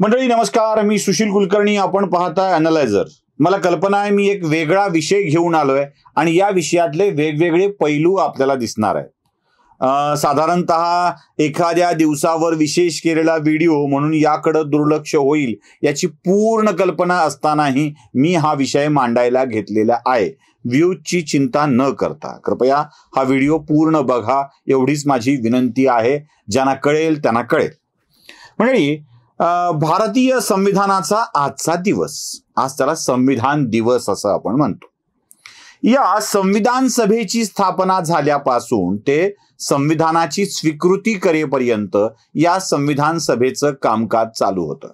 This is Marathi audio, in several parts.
मंडळी नमस्कार मी सुशील कुलकर्णी आपण पाहताय अनलायझर मला कल्पना आहे मी एक वेगळा विषय घेऊन आलोय आणि या विषयातले वेगवेगळे पैलू आपल्याला दिसणार आहे साधारणत एखाद्या दिवसावर विशेष केलेला व्हिडिओ म्हणून याकडे दुर्लक्ष होईल याची पूर्ण कल्पना असतानाही मी हा विषय मांडायला घेतलेला आहे व्ह्यूजची चिंता न करता कृपया हा व्हिडिओ पूर्ण बघा एवढीच माझी विनंती आहे ज्यांना कळेल त्यांना कळेल मंडळी भारतीय संविधानाचा आजचा दिवस आज त्याला संविधान दिवस असं आपण म्हणतो या संविधान सभेची स्थापना झाल्यापासून ते संविधानाची स्वीकृती करेपर्यंत या संविधान सभेचं कामकाज चालू होतं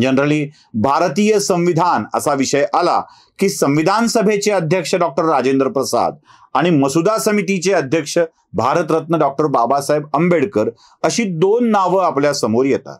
जनरली भारतीय संविधान असा विषय आला की संविधान सभेचे अध्यक्ष डॉक्टर राजेंद्र प्रसाद आणि मसुदा समितीचे अध्यक्ष भारतरत्न डॉक्टर बाबासाहेब आंबेडकर अशी दोन नावं आपल्या समोर येतात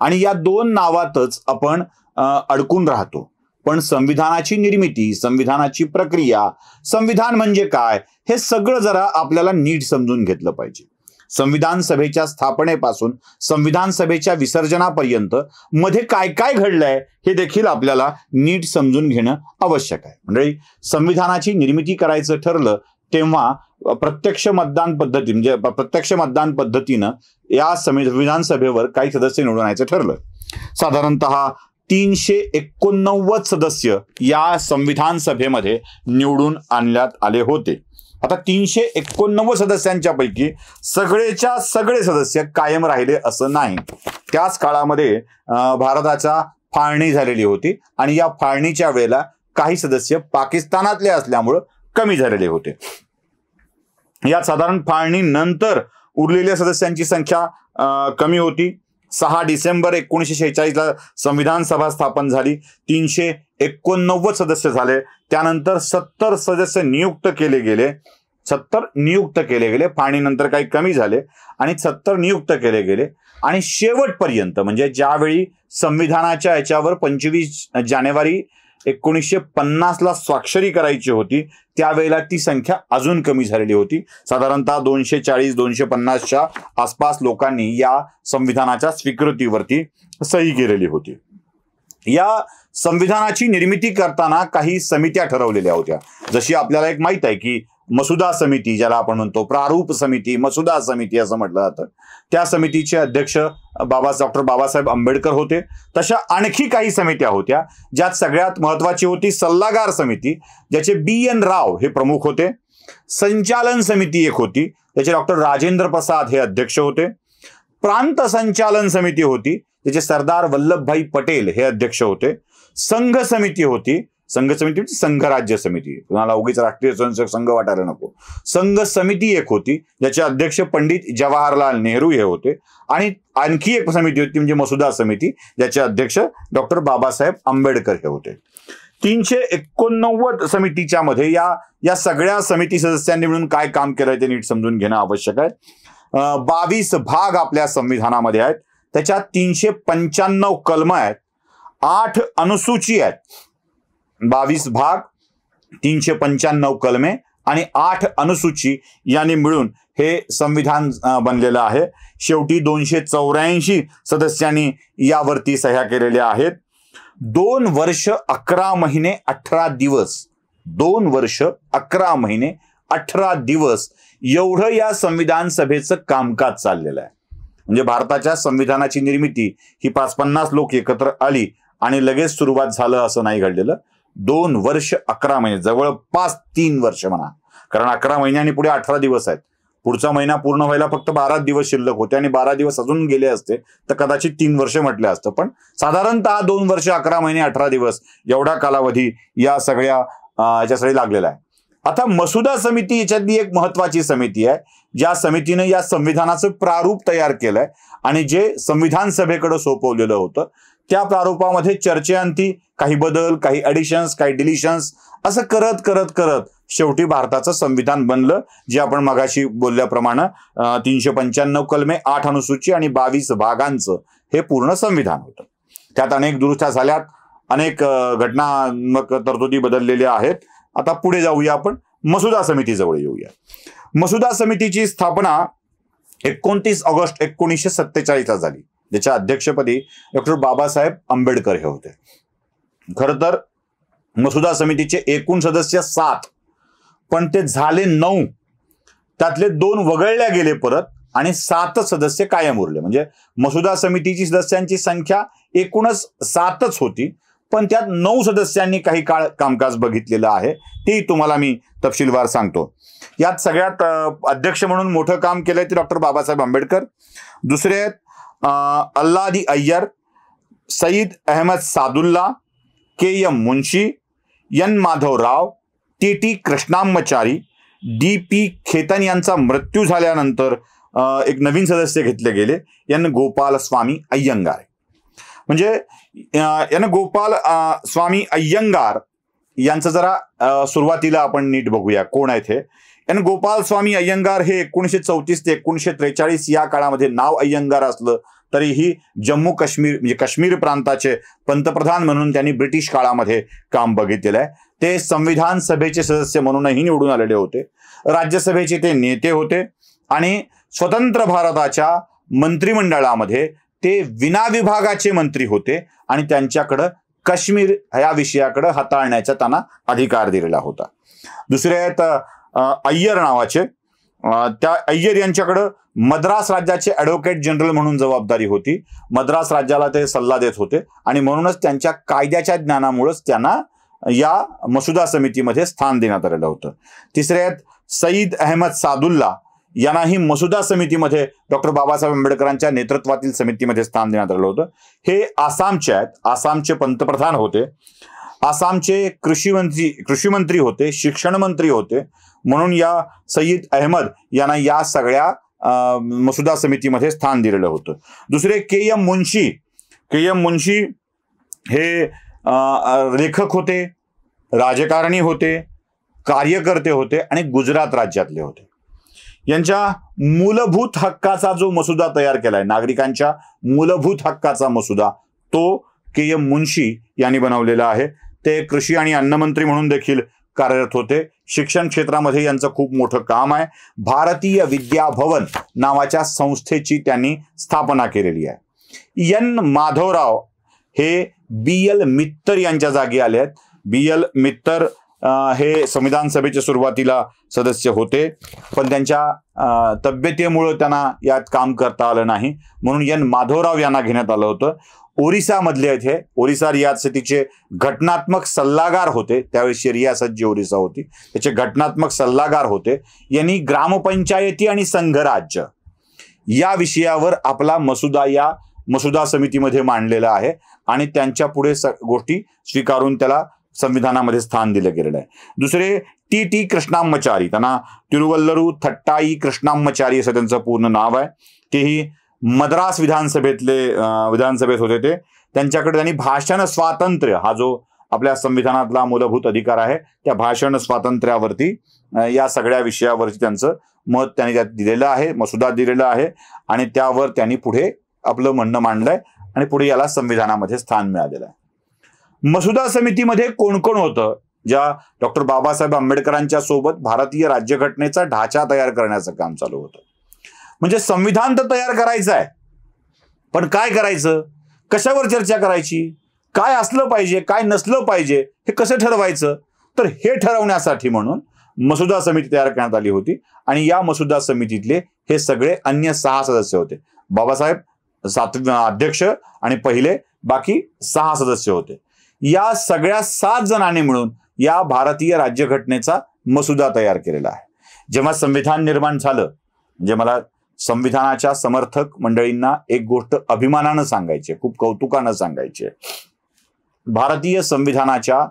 आणि या दोन नावातच आपण अडकून राहतो पण संविधानाची निर्मिती संविधानाची प्रक्रिया संविधान म्हणजे काय हे सगळं जरा आपल्याला नीट समजून घेतलं पाहिजे संविधान सभेच्या स्थापनेपासून संविधान सभेच्या विसर्जनापर्यंत मध्ये काय काय घडलंय हे देखील आपल्याला नीट समजून घेणं आवश्यक आहे म्हणजे संविधानाची निर्मिती करायचं ठरलं तेव्हा प्रत्यक्ष मतदान पद्धती म्हणजे प्रत्यक्ष मतदान पद्धतीनं या संविधान सभेवर काही सदस्य निवडून आणायचं ठरलं साधारणत तीनशे एकोणनव्वद सदस्य या संविधान सभेमध्ये निवडून आणण्यात आले होते आता तीनशे एकोणनव्वद सदस्यांच्या पैकी सगळेच्या सगळे सदस्य कायम राहिले असं नाही त्याच काळामध्ये भारताचा फाळणी झालेली होती आणि या फाळणीच्या वेळेला काही सदस्य पाकिस्तानातले असल्यामुळं कमी झालेले होते या साधारण फाळणी नंतर उरलेल्या सदस्यांची संख्या कमी होती सहा डिसेंबर एकोणीसशे शेहेचाळीसला संविधान सभा स्थापन झाली तीनशे एकोणनव्वद सदस्य झाले त्यानंतर सत्तर सदस्य नियुक्त केले गेले सत्तर नियुक्त केले गेले फाळणीनंतर काही कमी झाले आणि सत्तर नियुक्त केले गेले आणि शेवटपर्यंत म्हणजे ज्यावेळी संविधानाच्या याच्यावर पंचवीस जानेवारी एकोणीसशे पन्नासला स्वाक्षरी करायची होती त्यावेळेला ती संख्या अजून कमी झालेली होती साधारणतः दोनशे चाळीस दोनशे पन्नासच्या आसपास लोकांनी या संविधानाच्या स्वीकृतीवरती सही केलेली होती या संविधानाची निर्मिती करताना काही समित्या ठरवलेल्या होत्या जशी आपल्याला एक माहीत आहे की मसुदा समिती ज्याला आपण म्हणतो प्रारूप समिती मसुदा समिती असं म्हटलं जातं त्या समितीचे अध्यक्ष बाबा डॉक्टर बाबासाहेब आंबेडकर होते तशा आणखी काही समित्या होत्या ज्यात सगळ्यात महत्वाची होती सल्लागार समिती ज्याचे बी एन राव हे प्रमुख होते संचालन समिती एक होती त्याचे डॉक्टर राजेंद्र प्रसाद हे अध्यक्ष होते प्रांत संचालन समिती होती त्याचे सरदार वल्लभभाई पटेल हे अध्यक्ष होते संघ समिती होती संघ समिती म्हणजे संघ राज्य समिती तुम्हाला उगीच राष्ट्रीय स्वयंसेवक संघ वाटायला नको संघ समिती एक होती ज्याचे अध्यक्ष पंडित जवाहरलाल नेहरू हे होते आणि आणखी एक समिती होती म्हणजे मसुदा समिती ज्याचे अध्यक्ष डॉक्टर बाबासाहेब आंबेडकर हे होते तीनशे एकोणनव्वद समितीच्या मध्ये या या सगळ्या समिती सदस्यांनी मिळून काय काम केलंय ते नीट समजून घेणं आवश्यक आहे बावीस भाग आपल्या संविधानामध्ये आहेत त्याच्यात तीनशे पंच्याण्णव कलम आहेत आठ अनुसूची आहेत बावीस भाग तीनशे पंच्याण्णव कलमे आणि आठ अनुसूची यांनी मिळून हे संविधान बनलेलं आहे शेवटी दोनशे चौऱ्याऐंशी सदस्यांनी यावरती सह्या केलेल्या आहेत दोन वर्ष अकरा महिने अठरा दिवस दोन वर्ष अकरा महिने अठरा दिवस एवढं या संविधान सभेचं कामकाज चाललेलं आहे म्हणजे भारताच्या संविधानाची निर्मिती ही पाच पन्नास लोक एकत्र आली आणि लगेच सुरुवात झालं असं नाही घडलेलं दोन वर्ष अकरा महिने जवळपास तीन वर्ष म्हणा कारण अकरा महिने आणि पुढे अठरा दिवस आहेत पुढचा महिना पूर्ण व्हायला फक्त बारा दिवस शिल्लक होते आणि बारा दिवस अजून गेले असते तर कदाचित तीन वर्ष म्हटले असतं पण साधारणतः दोन वर्ष अकरा महिने अठरा दिवस एवढा कालावधी या सगळ्या याच्यासाठी लागलेला आहे आता मसुदा समिती याच्यातली एक महत्वाची समिती आहे ज्या समितीने या संविधानाचं प्रारूप तयार केलंय आणि जे संविधान सभेकडे सोपवलेलं होतं त्या प्रारूपामध्ये चर्चेअंती काही बदल काही ॲडिशन्स काही डिलिशन्स असं करत करत करत शेवटी भारताचं संविधान बनलं जे आपण मगाशी बोलल्याप्रमाणे तीनशे पंच्याण्णव कलमे आठ अनुसूची आणि बावीस भागांचं हे पूर्ण संविधान होतं त्यात अनेक दुरुस्त्या झाल्यात अनेक घटनात्मक तरतुदी बदललेल्या आहेत आता पुढे जाऊया आपण मसुदा समितीजवळ येऊया मसुदा समितीची स्थापना एकोणतीस ऑगस्ट एकोणीसशे सत्तेचाळीसला झाली ज्याच्या अध्यक्षपदी डॉक्टर बाबासाहेब आंबेडकर हे होते खर तर मसुदा समितीचे एकूण सदस्य सात पण ते झाले नऊ त्यातले दोन वगळल्या गेले परत आणि सातच सदस्य कायम उरले म्हणजे मसुदा समितीची सदस्यांची संख्या एकूणच सातच होती पण त्यात नऊ सदस्यांनी काही काळ कामकाज बघितलेलं आहे तेही तुम्हाला मी तपशीलवार सांगतो यात सगळ्यात अध्यक्ष म्हणून मोठं काम केलंय ते डॉक्टर बाबासाहेब आंबेडकर दुसरे आहेत Alladi Iyer Syed Ahmed Saadulla K M Munshi N Madhavrao T T Krishnamachari D P Khaitan यांचा मृत्यू झाल्यानंतर एक नवीन सदस्य घेतले गेले एन गोपाल स्वामी अय्यंगार म्हणजे एन गोपाल स्वामी अय्यंगार यांचं जरा सुरुवातीला आपण नीट बघूया कोण आहेत हे एन गोपाल स्वामी अय्यंगार हे एकोणीसशे चौतीस ते एकोणीसशे त्रेचाळीस या काळामध्ये नाव अय्यंगार असलं तरीही जम्मू काश्मीर म्हणजे काश्मीर प्रांताचे पंतप्रधान म्हणून त्यांनी ब्रिटिश काळामध्ये काम बघितलेलं आहे ते संविधान सभेचे सदस्य म्हणूनही निवडून आलेले होते राज्यसभेचे ते नेते होते आणि स्वतंत्र भारताच्या मंत्रिमंडळामध्ये ते विनाविभागाचे मंत्री होते आणि त्यांच्याकडं काश्मीर ह्या विषयाकडं हाताळण्याचा त्यांना अधिकार दिलेला होता दुसरे आहेत अय्यर नावाचे त्या अय्यर यांच्याकडं मद्रास राज्याचे ॲडव्होकेट जनरल म्हणून जबाबदारी होती मद्रास राज्याला ते सल्ला देत होते आणि म्हणूनच त्यांच्या कायद्याच्या ज्ञानामुळेच त्यांना या मसुदा समितीमध्ये स्थान देण्यात आलेलं होतं तिसरे आहेत सईद अहमद सादुल्ला यांनाही मसुदा समितीमध्ये डॉक्टर बाबासाहेब आंबेडकरांच्या नेतृत्वातील समितीमध्ये स्थान देण्यात आलं होतं हे आसामचे आहेत आसामचे पंतप्रधान होते आसामचे कृषीमंत्री कृषीमंत्री कृषी मंत्री होते शिक्षण मंत्री होते म्हणून या सईद अहमद यांना या सगळ्या मसुदा समितीमध्ये स्थान दिलेलं होतं दुसरे के एम मुन्शी के एम मुन्शी हे लेखक होते राजकारणी होते कार्यकर्ते होते आणि गुजरात राज्यातले होते यांच्या मूलभूत हक्काचा जो मसुदा तयार केला आहे नागरिकांच्या मूलभूत हक्काचा मसुदा तो के एम मुन्शी यांनी बनवलेला आहे ते कृषी आणि अन्नमंत्री म्हणून देखील कार्यरत होते शिक्षण क्षेत्रामध्ये यांचं खूप मोठं काम आहे भारतीय विद्याभवन भवन नावाच्या संस्थेची त्यांनी स्थापना केलेली आहे एन माधवराव हे बी एल मित्तर यांच्या जागी आले आहेत बी एल मित्तर हे संविधान सभेच्या सुरुवातीला सदस्य होते पण त्यांच्या तब्येतीमुळं त्यांना यात काम करता आलं नाही म्हणून एन माधवराव यांना घेण्यात आलं होतं ओरिसामधले आहेत हे ओरिसा रियासतीचे घटनात्मक सल्लागार होते त्यावेळेसची रियासत जी ओरिसा होती त्याचे घटनात्मक सल्लागार होते यांनी ग्रामपंचायती आणि संघराज्य या विषयावर आपला मसुदा या मसुदा समितीमध्ये मांडलेला आहे आणि त्यांच्या पुढे स गोष्टी स्वीकारून त्याला संविधानामध्ये स्थान दिलं गेलेलं आहे दुसरे टी टी कृष्णाम्मचारी त्यांना तिरुवल्लरू थट्टाई कृष्णाम्मचारी असं त्यांचं पूर्ण नाव आहे तेही मद्रास विधानसभेतले विधानसभेत होते ते त्यांच्याकडे त्यांनी भाषण स्वातंत्र्य हा जो आपल्या संविधानातला मूलभूत अधिकार आहे त्या भाषण स्वातंत्र्यावरती या सगळ्या विषयावरती त्यांचं मत त्यांनी त्यात दिलेलं आहे मसुदा दिलेला आहे आणि त्यावर त्यांनी पुढे आपलं म्हणणं मांडलंय आणि पुढे याला संविधानामध्ये स्थान मिळालेलं आहे मसुदा समितीमध्ये कोण कोण होतं ज्या डॉक्टर बाबासाहेब आंबेडकरांच्या सोबत भारतीय राज्यघटनेचा ढाचा तयार करण्याचं काम चालू होतं म्हणजे संविधान तर तयार करायचं आहे पण काय करायचं कशावर चर्चा करायची काय असलं पाहिजे काय नसलं पाहिजे हे कसं ठरवायचं तर हे ठरवण्यासाठी म्हणून मसुदा समिती तयार करण्यात आली होती आणि या मसुदा समितीतले हे सगळे अन्य सहा सदस्य होते बाबासाहेब सात अध्यक्ष आणि पहिले बाकी सहा सदस्य होते या सगळ्या सात जणांनी मिळून या भारतीय राज्यघटनेचा मसुदा तयार केलेला आहे जेव्हा संविधान निर्माण झालं म्हणजे मला संविधानाच्या समर्थक मंडळींना एक गोष्ट अभिमानानं सांगायची खूप कौतुकानं सांगायची भारतीय संविधानाच्या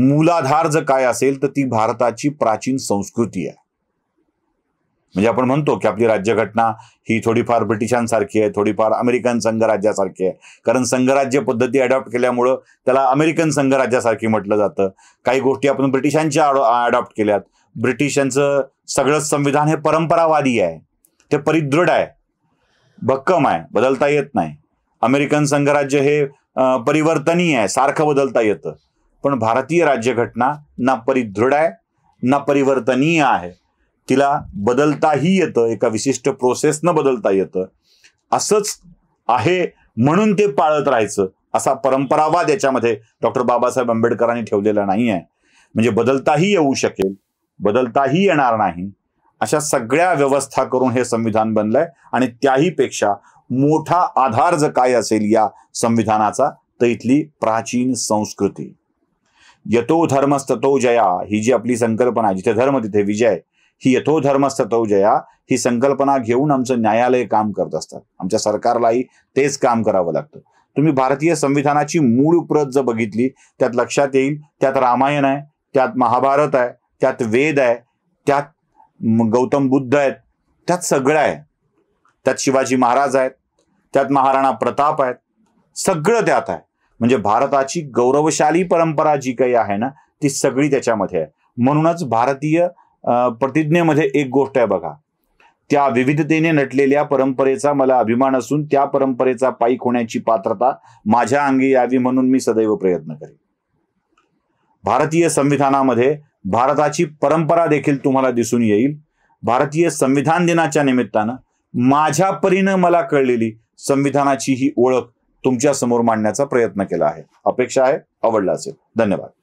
मूलाधार जर काय असेल तर ती भारताची प्राचीन संस्कृती आहे म्हणजे आपण म्हणतो की आपली राज्यघटना ही थोडीफार ब्रिटिशांसारखी आहे थोडीफार अमेरिकन संघराज्यासारखी आहे कारण संघराज्य पद्धती अडॉप्ट केल्यामुळं त्याला अमेरिकन संघराज्यासारखी म्हटलं जातं काही गोष्टी आपण ब्रिटिशांच्या अडॉप्ट केल्यात ब्रिटिशांचं सगळं संविधान हे परंपरावादी आहे ते परिदृढ आहे भक्कम आहे बदलता येत नाही अमेरिकन संघराज्य हे परिवर्तनीय आहे सारखं बदलता येतं पण भारतीय राज्यघटना ना परिदृढ आहे ना परिवर्तनीय आहे तिला बदलताही येतं एका विशिष्ट प्रोसेसनं बदलता येतं असंच आहे म्हणून ते पाळत राहायचं असा परंपरावाद याच्यामध्ये डॉक्टर बाबासाहेब आंबेडकरांनी ठेवलेला नाही आहे म्हणजे बदलताही येऊ शकेल बदलताही येणार नाही अशा सगळ्या व्यवस्था करून हे संविधान बनलंय आणि त्याही पेक्षा मोठा आधार जर काय असेल या संविधानाचा तर इथली प्राचीन संस्कृती यतो धर्मस्ततो जया ही जी आपली संकल्पना जिथे धर्म तिथे विजय ही यथो धर्मस्थ जया ही संकल्पना घेऊन आमचं न्यायालय काम करत असतात आमच्या सरकारलाही तेच काम करावं लागतं तुम्ही भारतीय संविधानाची मूळ प्रत जर बघितली त्यात लक्षात येईल त्यात रामायण आहे त्यात महाभारत आहे त्यात वेद आहे त्यात गौतम बुद्ध आहेत त्यात सगळं आहे त्यात शिवाजी महाराज आहेत त्यात महाराणा प्रताप आहेत सगळं त्यात आहे म्हणजे भारताची गौरवशाली परंपरा जी काही आहे ना ती सगळी त्याच्यामध्ये आहे म्हणूनच भारतीय प्रतिज्ञेमध्ये एक गोष्ट आहे बघा त्या विविधतेने नटलेल्या परंपरेचा मला अभिमान असून त्या परंपरेचा पायी होण्याची पात्रता माझ्या अंगी यावी म्हणून मी सदैव प्रयत्न करेन भारतीय संविधानामध्ये भारताची परंपरा देखील तुम्हाला दिसून येईल भारतीय संविधान दिनाच्या निमित्तानं माझ्या परीनं मला कळलेली संविधानाची ही ओळख तुमच्या समोर मांडण्याचा प्रयत्न केला आहे अपेक्षा आहे आवडला असेल धन्यवाद